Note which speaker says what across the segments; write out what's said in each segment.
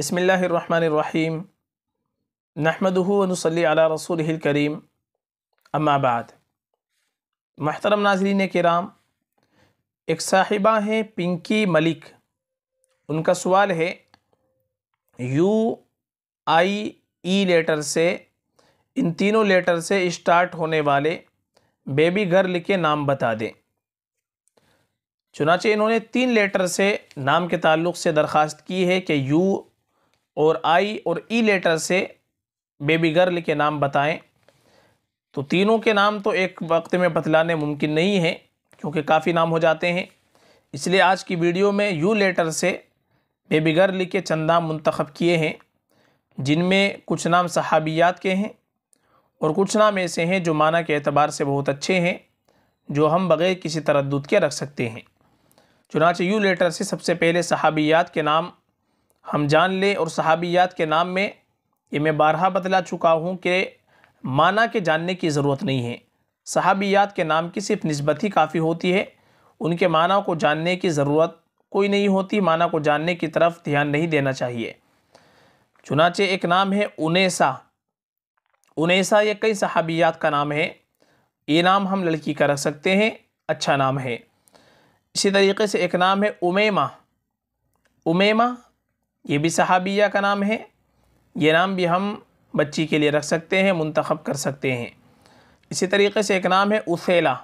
Speaker 1: रहीम बसमीम नहमदनसली रसूल करीम अम्माबाद महतरम नाजरीन कराम एक साहिबा हैं पिंकी मलिक उनका सवाल है यू आई ई लेटर से इन तीनों लेटर से स्टार्ट होने वाले बेबी गर्ल के नाम बता दें चुनाचे इन्होंने तीन लेटर से नाम के ताल्लुक से दरख्वास्त की है कि यू और आई और ई e लेटर से बेबी गर्ल के नाम बताएं तो तीनों के नाम तो एक वक्त में बतलाने मुमकिन नहीं है क्योंकि काफ़ी नाम हो जाते हैं इसलिए आज की वीडियो में यू लेटर से बेबी गर्ल के चंद नाम मंतखब किए हैं जिनमें कुछ नाम सहाबियात के हैं और कुछ नाम ऐसे हैं जो माना के अतबार से बहुत अच्छे हैं जो हम बग़ैर किसी तरद के रख सकते हैं चुनाच यू लेटर से सबसे पहले सहाबियात के नाम हम जान लें और सहाबियात के नाम में ये मैं बारहा बतला चुका हूँ कि माना के जानने की ज़रूरत नहीं है सहाबियात के नाम की सिर्फ नस्बत ही काफ़ी होती है उनके माना को जानने की ज़रूरत कोई नहीं होती माना को जानने की तरफ ध्यान नहीं देना चाहिए चुनाचे एक नाम है उनेसा उनेसा ये कई सहाबियात का नाम है ये नाम हम लड़की का रख सकते हैं अच्छा नाम है इसी तरीके से एक नाम है उमेमा उमेमा ये भी सहाबिया का नाम है ये नाम भी हम बच्ची के लिए रख सकते हैं मंतखब कर सकते हैं इसी तरीके से एक नाम है उसेला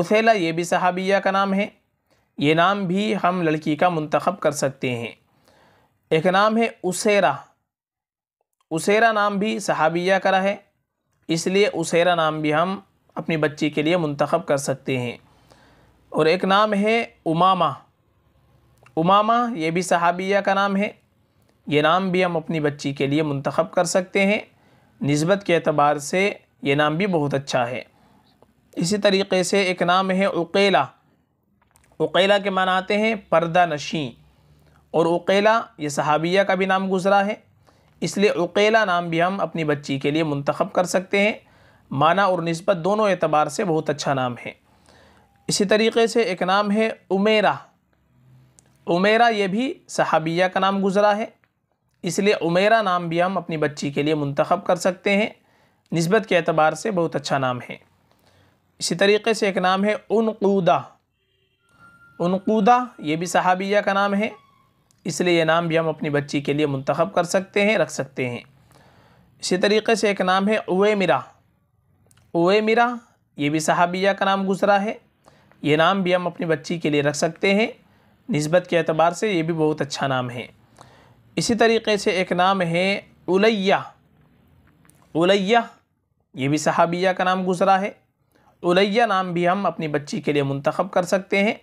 Speaker 1: उसेला ये भी सहाबिया का नाम है ये नाम भी हम लड़की का मंतखब कर सकते हैं एक नाम है उसेरा उसेरा नाम भी सहाबिया का है इसलिए उसेरा नाम भी हम अपनी बच्ची के लिए मंतखब कर सकते हैं और एक नाम है उमामा उमामा ये भी सहाबिया का नाम है ये नाम भी हम अपनी बच्ची के लिए मंतखब कर सकते हैं नस्बत के अतबार से ये नाम भी बहुत अच्छा है इसी तरीके से एक नाम है उकेला उकेला के मान आते हैं पर्दा नशी और उकेला ये सहाबिया का भी नाम गुज़रा है इसलिए उकेला नाम भी हम अपनी बच्ची के लिए मंतखब कर सकते हैं माना और नस्बत दोनों एतबार से बहुत अच्छा नाम है इसी तरीके से एक नाम है उमेरा उमेरा ये भी सहाबिया का नाम गुज़रा है इसलिए उमेरा नाम भी हम अपनी बच्ची के लिए मंतखब कर सकते हैं नस्बत के अतबार से बहुत अच्छा नाम है इसी तरीके से एक नाम है उनकूदा उनकूदा ये भी सहाबिया का नाम है इसलिए यह नाम भी हम अपनी बच्ची के लिए मंतखब कर सकते हैं रख सकते हैं इसी तरीके से एक नाम है उवे मिरा उवे मिरा ये भी सहाबिया का नाम गुजरा है ये नाम भी हम अपनी बच्ची के लिए रख सकते हैं नस्बत के अतबार से ये भी बहुत अच्छा नाम है इसी तरीके से एक नाम है उलैया उलैया ये भी सहाबिया का नाम गुजरा है उलैया नाम भी हम अपनी बच्ची के लिए मंतखब कर सकते हैं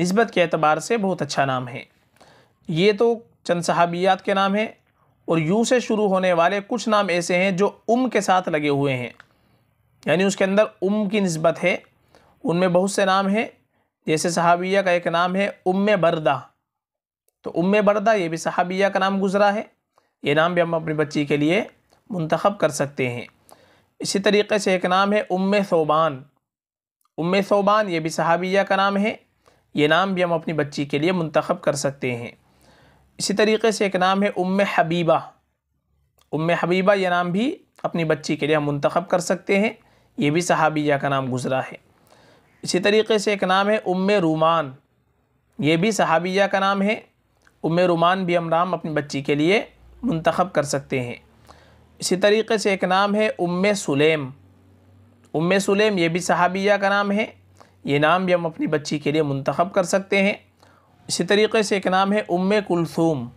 Speaker 1: नस्बत के अतबार से बहुत अच्छा नाम है ये तो चंद सहाबियात के नाम हैं और यू से शुरू होने वाले कुछ नाम ऐसे हैं जो उम के साथ लगे हुए हैं यानी उसके अंदर उम की नस्बत है उनमें बहुत से नाम हैं जैसे सहाबिया का एक नाम है उम बरदा तो उम बरदा ये भी सहाबिया का नाम गुज़रा है ये नाम भी हम अपनी बच्ची के लिए मंतखब कर सकते हैं इसी तरीके से एक नाम है उम सोबान उम सोबान ये भी सहाबिया का नाम है ये नाम भी हम अपनी बच्ची के लिए मंतखब कर सकते हैं इसी तरीके से एक नाम है उम हबीबा उम हबीबा यह नाम भी अपनी बच्ची के लिए हम मंतखब कर सकते हैं ये भी सहाबिया का नाम गुज़रा है इसी तरीके से एक नाम है उम रुमान ये भी सहाबिया का नाम है उम रुमान भी हम नाम अपनी बच्ची के लिए मंतखब कर सकते हैं इसी तरीके से एक नाम है उम सुलेम उम सुलेम ये भी सहाबिया का नाम है ये नाम भी हम अपनी बच्ची के लिए मंतखब कर सकते हैं इसी तरीके से एक नाम है उम कुलसूम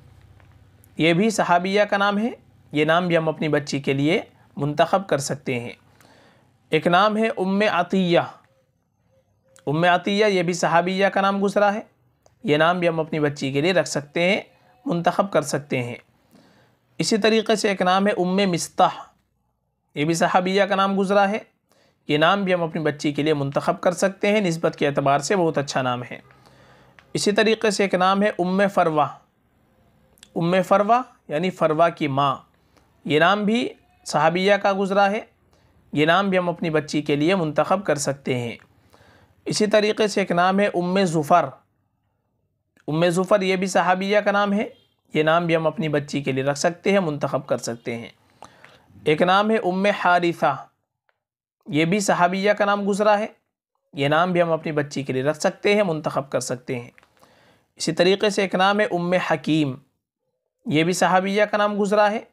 Speaker 1: ये भी सहाबिया का नाम है ये नाम भी हम अपनी बच्ची के लिए मंतखब कर सकते हैं एक नाम है उम अतिया उम आतिया ये भी सहाबिया का नाम गुजरा है ये नाम भी हम अपनी बच्ची के लिए रख सकते हैं मंतखब कर सकते हैं इसी तरीके से एक नाम है उम मिस्ताह ये भी सहाबिया का नाम गुजरा है ये नाम भी हम अपनी बच्ची के लिए मंतखब कर सकते हैं नस्बत के अतबार से बहुत अच्छा नाम है इसी तरीके से एक नाम है उम फ़रवा उम फ़रवा यानी फ़रवा की माँ ये नाम भी सहाबिया का गुजरा है ये नाम भी हम अपनी बच्ची के लिए मंतखब कर सकते हैं इसी तरीके से एक नाम है उम ज़ुफ़र उम ज़ुफ़र ये भी सहाबिया का नाम है ये नाम भी हम अपनी बच्ची के लिए रख सकते हैं मंतखब कर सकते हैं एक नाम है उम हारिसा ये भी सहाबिया का नाम गुज़रा है ये नाम भी हम अपनी बच्ची के लिए रख सकते हैं मंतखब कर सकते हैं इसी तरीके से एक नाम है उम हकीम ये भी सहाबिया का नाम गुज़रा है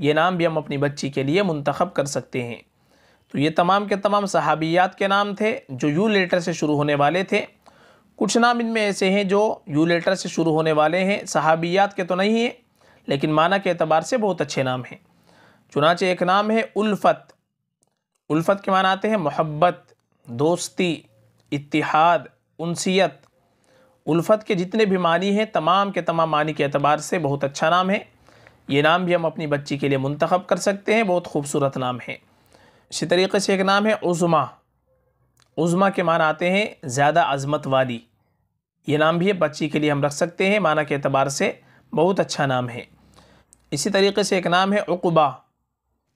Speaker 1: ये नाम भी हम अपनी बच्ची के लिए मंतखब कर सकते हैं तो ये तमाम के तमाम सहाबियात के नाम थे जो यू लेटर से शुरू होने वाले थे कुछ नाम इनमें ऐसे हैं जो यू लेटर से शुरू होने वाले हैं सहाबियात के तो नहीं हैं लेकिन माना के अतबार से बहुत अच्छे नाम हैं चुनाचे एक नाम है उल्फ़त उल्फ़त के माना आते हैं मोहब्बत दोस्ती इतिहाद उनसीत उल्फ़त के जितने भी मानी हैं तमाम के तमाम मानी के अतबार से बहुत अच्छा नाम है ये नाम भी हम अपनी बच्ची के लिए मंतखब कर सकते हैं बहुत खूबसूरत नाम है इसी तरीके से एक नाम है उज़मा उज़मा के मान आते हैं ज़्यादा अज़मत वाली ये नाम भी है बच्ची के लिए हम रख सकते हैं माना के अतबार से बहुत अच्छा नाम है इसी तरीके से एक नाम है उकबा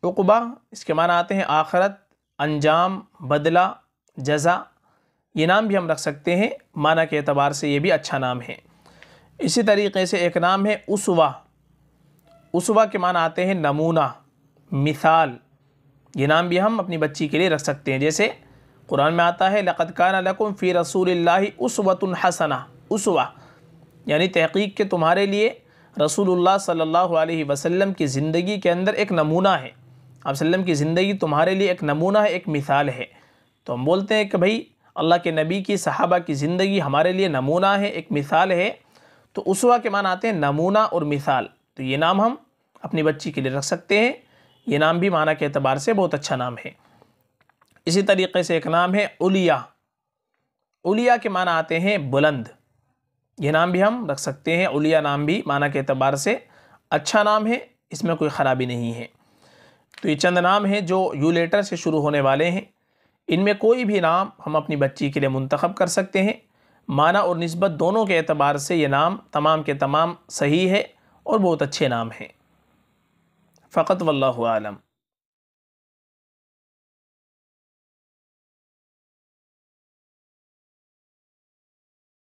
Speaker 1: उकबा इसके माना आते हैं आखरत अंजाम बदला जजा ये नाम भी हम रख सकते हैं माना के अतबार से ये भी अच्छा नाम है इसी तरीके से एक नाम है उसवा उसवा के माना आते हैं नमूना मिसाल ये नाम भी हम अपनी बच्ची के लिए रख सकते हैं जैसे कुरान में आता है लक़त कान फ़ी रसूल उसवतुन हसना उसवा यानी तहकीक के तुम्हारे लिए रसूलुल्लाह सल्लल्लाहु अलैहि वसल्लम की ज़िंदगी के अंदर एक नमूना है आप वसल्लम की ज़िंदगी तुम्हारे लिए एक नमूना है एक मिसाल है तो हम बोलते हैं कि भाई अल्लाह के नबी की सहाबा की ज़िंदगी हमारे लिए नमूना है एक मिसाल है तो उसवा के मान आते हैं नमूना और मिसाल तो ये नाम हम अपनी बच्ची के लिए रख सकते हैं ये नाम भी माना के अतबार से बहुत अच्छा नाम है इसी तरीके से एक नाम है उलिया उलिया के माना आते हैं बुलंद ये नाम भी हम रख सकते हैं उलिया नाम भी माना के अतबार से अच्छा नाम है इसमें कोई ख़राबी नहीं है तो ये चंद नाम हैं जो यू लेटर से शुरू होने वाले हैं इनमें कोई भी नाम हम अपनी बच्ची के लिए मंतखब कर सकते हैं माना और नस्बत दोनों के अतबार से ये नाम तमाम के तमाम सही है और बहुत अच्छे नाम हैं فقط والله أعلم